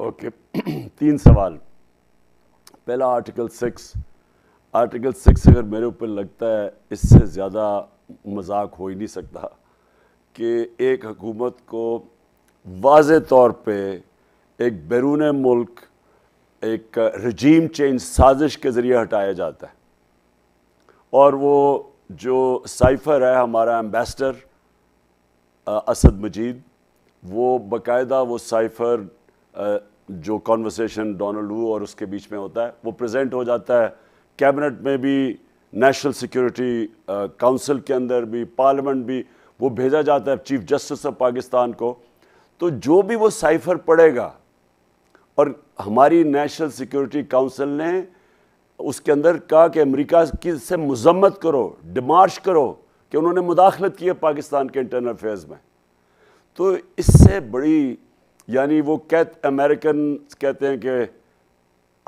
okay तीन सवाल पहला आर्टिकल सिक्स आर्टिकल सिक्स अगर मेरे ऊपर लगता है इससे ज़्यादा मजाक हो ही नहीं सकता कि एक हकूमत को वाज तौर पे एक बैरून मुल्क एक रजीम चेंज साजिश के ज़रिए हटाया जाता है और वो जो साइफ़र है हमारा एम्बेसडर असद मजीद वो बाकायदा वो साइफ़र जो कॉन्वर्सेशन डोनाल्ड वू और उसके बीच में होता है वो प्रेजेंट हो जाता है कैबिनेट में भी नेशनल सिक्योरिटी काउंसिल के अंदर भी पार्लियामेंट भी वो भेजा जाता है चीफ जस्टिस ऑफ पाकिस्तान को तो जो भी वो साइफर पड़ेगा और हमारी नेशनल सिक्योरिटी काउंसिल ने उसके अंदर कहा कि अमेरिका की से मजम्मत करो डिमार्श करो कि उन्होंने मुदाखलत की है पाकिस्तान के इंटरनल अफेयर्स में तो इससे बड़ी यानी वो कह अमेरिकन कहते हैं कि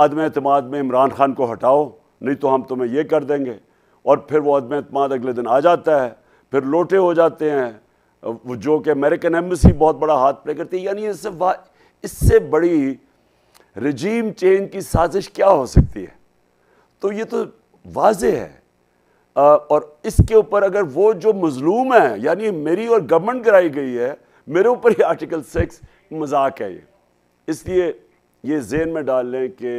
अदम अतमाद में इमरान ख़ान को हटाओ नहीं तो हम तुम्हें ये कर देंगे और फिर वो अदम अतमाद अगले दिन आ जाता है फिर लोटे हो जाते हैं जो कि अमेरिकन एम्बसी बहुत बड़ा हाथ प्ले करती है यानी इससे इससे बड़ी रजीम चेंज की साजिश क्या हो सकती है तो ये तो वाज है आ, और इसके ऊपर अगर वो जो मजलूम है यानी मेरी और गवर्नमेंट कराई गई है मेरे ऊपर ही आर्टिकल सिक्स मजाक है ये इसलिए ये जेन में डाल लें कि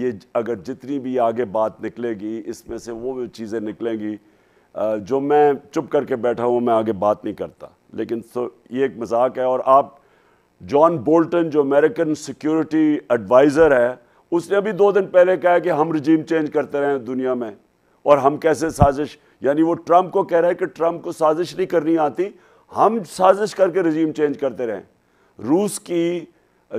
ये अगर जितनी भी आगे बात निकलेगी इसमें से वो भी चीज़ें निकलेंगी जो मैं चुप करके बैठा हूँ मैं आगे बात नहीं करता लेकिन तो ये एक मजाक है और आप जॉन बोल्टन जो अमेरिकन सिक्योरिटी एडवाइज़र है उसने अभी दो दिन पहले कहा कि हम रजीम चेंज करते रहें दुनिया में और हम कैसे साजिश यानी वो ट्रंप को कह रहा है कि ट्रंप को साजिश नहीं करनी आती हम साजिश करके रजीम चेंज करते रहें रूस की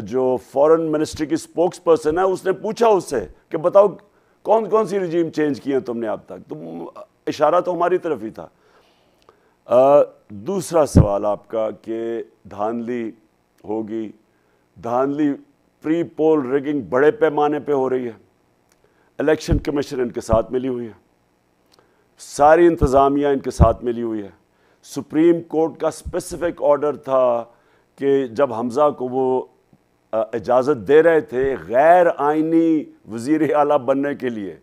जो फॉरेन मिनिस्ट्री की स्पोक्स पर्सन है उसने पूछा उससे कि बताओ कौन कौन सी रिजीम चेंज किए तुमने अब तक तो इशारा तो हमारी तरफ ही था आ, दूसरा सवाल आपका कि धांधली होगी धांधली प्री पोल रिगिंग बड़े पैमाने पे हो रही है इलेक्शन कमीशन इनके साथ मिली हुई है सारी इंतज़ामिया इनके साथ मिली हुई है सुप्रीम कोर्ट का स्पेसिफिक ऑर्डर था कि जब हमज़ा को वो इजाज़त दे रहे थे गैर आइनी वज़ी अला बनने के लिए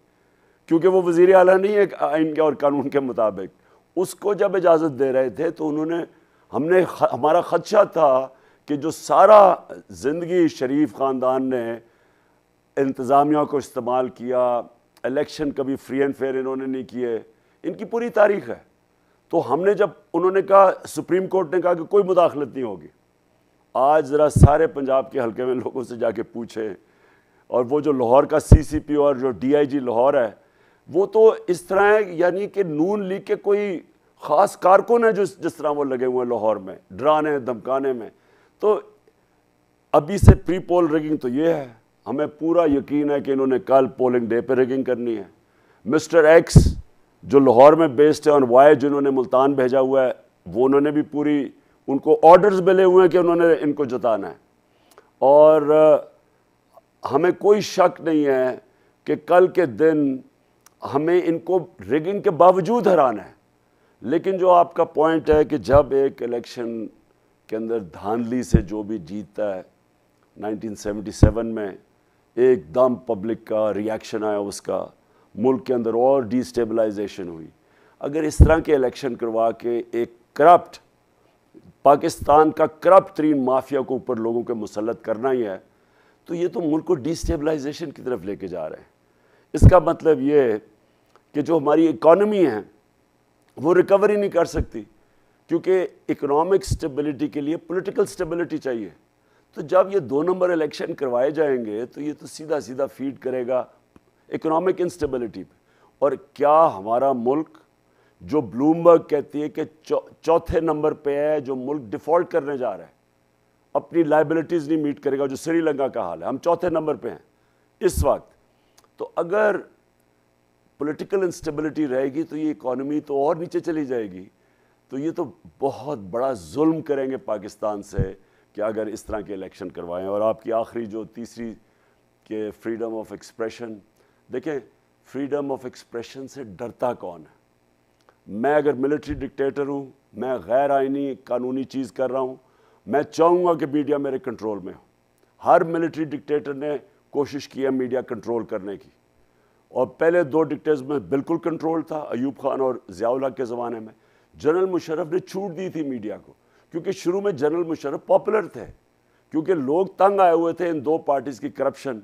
क्योंकि वो वज़ी अला नहीं है आइन के और कानून के मुताबिक उसको जब इजाज़त दे रहे थे तो उन्होंने हमने हमारा ख़दशा था कि जो सारा ज़िंदगी शरीफ ख़ानदान ने इंतज़ामिया को इस्तेमाल किया इलेक्शन कभी फ्री एंड फेयर इन्होंने नहीं किए इनकी पूरी तारीख है तो हमने जब उन्होंने कहा सुप्रीम कोर्ट ने कहा कि कोई मुदाखलत नहीं होगी आज ज़रा सारे पंजाब के हलके में लोगों से जाके पूछें और वो जो लाहौर का सीसीपी और जो डीआईजी लाहौर है वो तो इस तरह है यानी कि नून लीग के कोई ख़ास कारकुन है जो जिस तरह वो लगे हुए हैं लाहौर में डराने धमकाने में तो अभी से प्री पोल रिगिंग तो ये है हमें पूरा यकीन है कि इन्होंने कल पोलिंग डे पर रिगिंग करनी है मिस्टर एक्स जो लाहौर में बेस्ड है और वाई जिन्होंने मुल्तान भेजा हुआ है वो उन्होंने भी पूरी उनको ऑर्डर्स मिले हुए हैं कि उन्होंने इनको जताना है और हमें कोई शक नहीं है कि कल के दिन हमें इनको रिगिंग के बावजूद हराना है लेकिन जो आपका पॉइंट है कि जब एक इलेक्शन के अंदर धांधली से जो भी जीतता है 1977 में एकदम पब्लिक का रिएक्शन आया उसका मुल्क के अंदर और डिस्टेबलाइजेशन हुई अगर इस तरह के इलेक्शन करवा के एक करप्ट पाकिस्तान का करप्ट तरीन माफिया को ऊपर लोगों के मुसलत करना ही है तो ये तो मुल्क को डिस्टेबलाइजेशन की तरफ लेके जा रहे हैं इसका मतलब ये है कि जो हमारी इकॉनमी है वो रिकवर ही नहीं कर सकती क्योंकि इकोनॉमिक स्टेबिलिटी के लिए पॉलिटिकल स्टेबिलिटी चाहिए तो जब ये दो नंबर इलेक्शन करवाए जाएंगे तो ये तो सीधा सीधा फीड करेगा इकोनॉमिक इंस्टेबिलिटी पर और क्या हमारा मुल्क जो ब्लूमबर्ग कहती है कि चौथे नंबर पे है जो मुल्क डिफ़ॉल्ट करने जा रहा है अपनी लाइबिलिटीज़ नहीं मीट करेगा जो श्रीलंका का हाल है हम चौथे नंबर पे हैं इस वक्त तो अगर पॉलिटिकल इंस्टेबिलिटी रहेगी तो ये इकॉनमी तो और नीचे चली जाएगी तो ये तो बहुत बड़ा जुल्म करेंगे पाकिस्तान से कि अगर इस तरह के इलेक्शन करवाएं और आपकी आखिरी जो तीसरी के फ्रीडम ऑफ एक्सप्रेशन देखें फ्रीडम ऑफ एक्सप्रेशन से डरता कौन है मैं अगर मिलिट्री डिक्टेटर हूँ मैं गैर आइनी कानूनी चीज़ कर रहा हूँ मैं चाहूँगा कि मीडिया मेरे कंट्रोल में हो हर मिलिट्री डिक्टेटर ने कोशिश की है मीडिया कंट्रोल करने की और पहले दो डिक्टेटर्स में बिल्कुल कंट्रोल था अयूब खान और जियाला के ज़माने में जनरल मुशरफ ने छूट दी थी मीडिया को क्योंकि शुरू में जनरल मुशरफ पॉपुलर थे क्योंकि लोग तंग आए हुए थे इन दो पार्टीज़ की करप्शन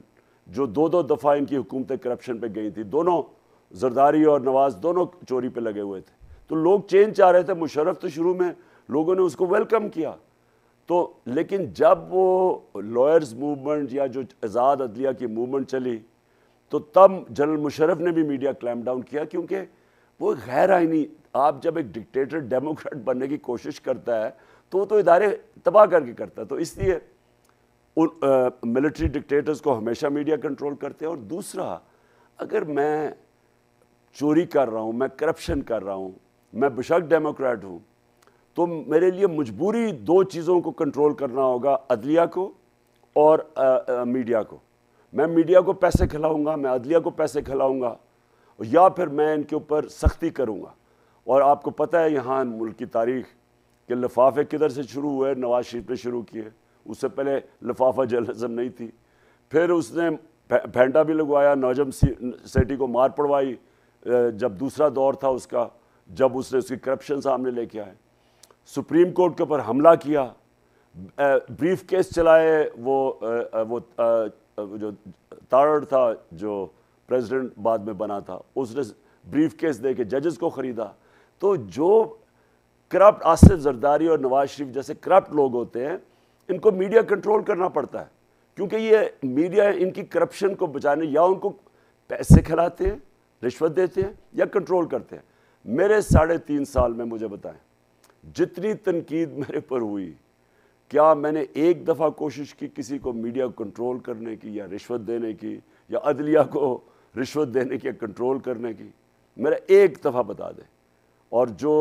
जो दो दो दफ़ा इनकी हुकूमतें करप्शन पर गई थी दोनों जरदारी और नवाज़ दोनों चोरी पे लगे हुए थे तो लोग चेंज चाह रहे थे मुशरफ तो शुरू में लोगों ने उसको वेलकम किया तो लेकिन जब वो लॉयर्स मूवमेंट या जो आज़ाद अदलिया की मूवमेंट चली तो तब जनरल मुशरफ ने भी मीडिया क्लैम डाउन किया क्योंकि वो गैर आइनी आप जब एक डिक्टेटर डेमोक्रेट बनने की कोशिश करता है तो वो तो इदारे तबाह करके करता है तो इसलिए उन मिलिट्री डिक्टेटर्स को हमेशा मीडिया कंट्रोल करते हैं और दूसरा अगर मैं चोरी कर रहा हूँ मैं करप्शन कर रहा हूँ मैं बेशक डेमोक्रेट हूँ तो मेरे लिए मजबूरी दो चीज़ों को कंट्रोल करना होगा अदलिया को और आ, आ, मीडिया को मैं मीडिया को पैसे खिलाऊंगा मैं अदलिया को पैसे खिलाऊंगा या फिर मैं इनके ऊपर सख्ती करूंगा और आपको पता है यहाँ मुल्क की तारीख के लिफाफे किधर से शुरू हुए नवाज शरीफ ने शुरू किए उससे पहले लिफाफा जर्नलिज्म नहीं थी फिर उसने भेंटा भी लगवाया नौजम सेठी को मार पड़वाई जब दूसरा दौर था उसका जब उसने उसकी करप्शन सामने लेके आए सुप्रीम कोर्ट के ऊपर हमला किया ब्रीफ केस चलाए वो वो जो तारड़ था जो प्रेसिडेंट बाद में बना था उसने ब्रीफ केस दे के जजेस को ख़रीदा तो जो करप्ट आसिफ जरदारी और नवाज शरीफ जैसे करप्ट लोग होते हैं इनको मीडिया कंट्रोल करना पड़ता है क्योंकि ये मीडिया इनकी करप्शन को बचाने या उनको पैसे खिलाते हैं रिश्वत देते हैं या कंट्रोल करते हैं मेरे साढ़े तीन साल में मुझे बताएं जितनी तनकीद मेरे पर हुई क्या मैंने एक दफ़ा कोशिश की किसी को मीडिया को कंट्रोल करने की या रिश्वत देने की या अदलिया को रिश्वत देने की या कंट्रोल करने की मेरा एक दफ़ा बता दें और जो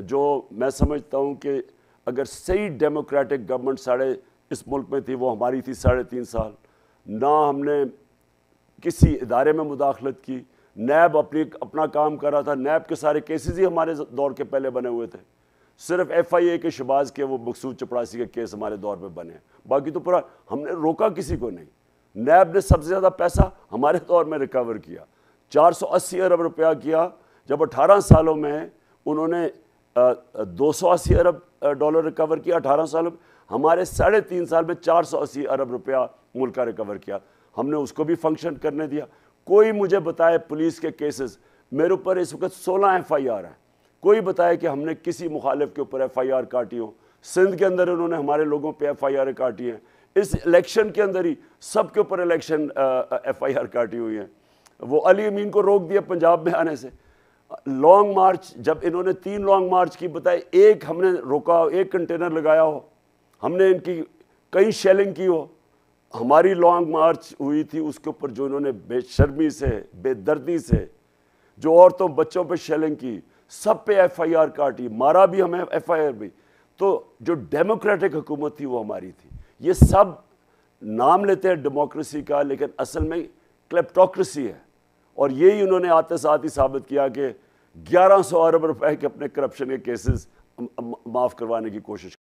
जो मैं समझता हूँ कि अगर सही डेमोक्रेटिक गवर्नमेंट साढ़े इस मुल्क में थी वो हमारी थी साढ़े तीन साल ना हमने किसी इदारे में मुदाखलत की नैब अपनी अपना काम कर रहा था नैब के सारे केसेस ही हमारे दौर के पहले बने हुए थे सिर्फ एफ आई ए के शबाज के वो मकसूद चपरासी के केस हमारे दौर में बने बाकी तो पूरा हमने रोका किसी को नहीं नैब ने सबसे ज़्यादा पैसा हमारे दौर में रिकवर किया 480 अरब रुपया किया जब 18 सालों में उन्होंने दो सौ अस्सी अरब डॉलर रिकवर किया अठारह सालों में हमारे साढ़े तीन साल में चार सौ अस्सी अरब रुपया मुल्क का रिकवर किया हमने उसको भी फंक्शन करने दिया कोई मुझे बताए पुलिस के केसेस मेरे ऊपर इस वक्त सोलह एफ आई आर हैं कोई बताए कि हमने किसी मुखालिफ के ऊपर एफ आई आर काटी हो सिंध के अंदर उन्होंने हमारे लोगों पर एफ आई आर काटी हैं इस इलेक्शन के अंदर ही सब के ऊपर इलेक्शन एफ आई आर काटी हुई है वो अली अमीन को रोक दिया पंजाब में आने से लॉन्ग मार्च जब इन्होंने तीन लॉन्ग मार्च की बताए एक हमने रोका हो एक कंटेनर लगाया हो हमने इनकी कई शेलिंग की हो हमारी लॉन्ग मार्च हुई थी उसके ऊपर जो इन्होंने बेशर्मी से बेदर्दी से जो औरतों बच्चों पे शेलिंग की सब पे एफआईआर काटी मारा भी हमें एफआईआर भी तो जो डेमोक्रेटिक हुकूमत थी वो हमारी थी ये सब नाम लेते हैं डेमोक्रेसी का लेकिन असल में क्लेप्टोक्रेसी है और यही उन्होंने आते साथ ही साबित किया कि 1100 अरब रुपए के अपने करप्शन के केसेस माफ़ करवाने की कोशिश